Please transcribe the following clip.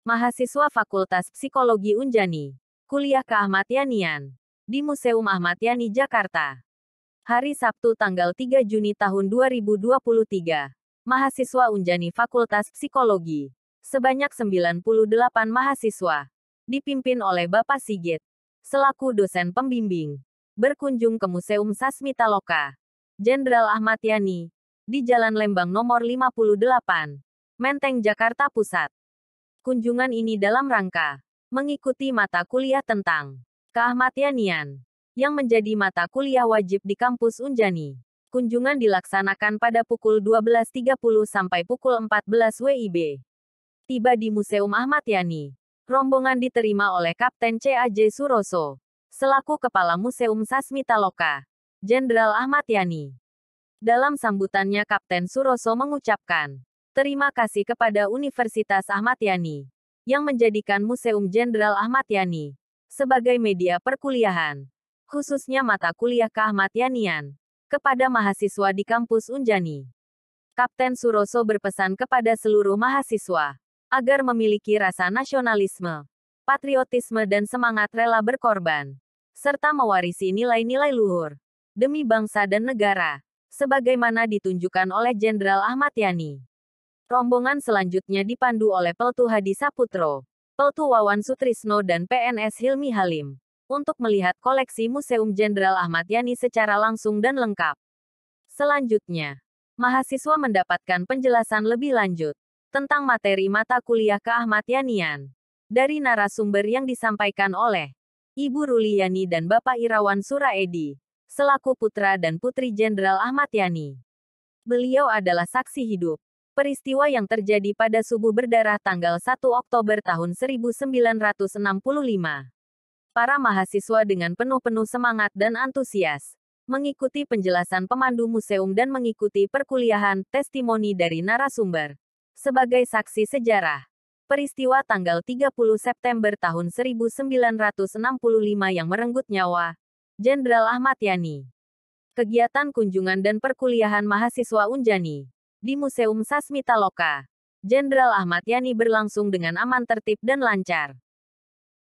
mahasiswa Fakultas Psikologi Unjani, kuliah Ahmad Yanian, di Museum Ahmad Yani Jakarta. Hari Sabtu tanggal 3 Juni tahun 2023, mahasiswa Unjani Fakultas Psikologi, sebanyak 98 mahasiswa, dipimpin oleh Bapak Sigit, selaku dosen pembimbing, berkunjung ke Museum Sasmita Loka, Jenderal Ahmad Yani, di Jalan Lembang nomor 58, Menteng Jakarta Pusat. Kunjungan ini dalam rangka mengikuti mata kuliah tentang keahmatianian yang menjadi mata kuliah wajib di kampus Unjani. Kunjungan dilaksanakan pada pukul 12.30 sampai pukul 14 WIB. Tiba di Museum Ahmad Yani, rombongan diterima oleh Kapten C.A.J. Suroso, selaku Kepala Museum Sasmita Loka, Jenderal Ahmad Yani. Dalam sambutannya Kapten Suroso mengucapkan, Terima kasih kepada Universitas Ahmad Yani yang menjadikan Museum Jenderal Ahmad Yani sebagai media perkuliahan, khususnya mata kuliah Ahmad Yanian, kepada mahasiswa di kampus Unjani. Kapten Suroso berpesan kepada seluruh mahasiswa agar memiliki rasa nasionalisme, patriotisme dan semangat rela berkorban, serta mewarisi nilai-nilai luhur demi bangsa dan negara, sebagaimana ditunjukkan oleh Jenderal Ahmad Yani. Rombongan selanjutnya dipandu oleh Peltu Hadi Saputro, Peltu Wawan Sutrisno dan PNS Hilmi Halim, untuk melihat koleksi Museum Jenderal Ahmad Yani secara langsung dan lengkap. Selanjutnya, mahasiswa mendapatkan penjelasan lebih lanjut tentang materi mata kuliah ke Ahmad Yanian dari narasumber yang disampaikan oleh Ibu Ruli Yani dan Bapak Irawan Suraedi, selaku putra dan putri Jenderal Ahmad Yani. Beliau adalah saksi hidup peristiwa yang terjadi pada subuh berdarah tanggal 1 Oktober tahun 1965. Para mahasiswa dengan penuh-penuh semangat dan antusias, mengikuti penjelasan pemandu museum dan mengikuti perkuliahan testimoni dari narasumber. Sebagai saksi sejarah, peristiwa tanggal 30 September tahun 1965 yang merenggut nyawa, Jenderal Ahmad Yani. Kegiatan kunjungan dan perkuliahan mahasiswa Unjani di Museum Sasmita Loka. Jenderal Ahmad Yani berlangsung dengan aman tertib dan lancar.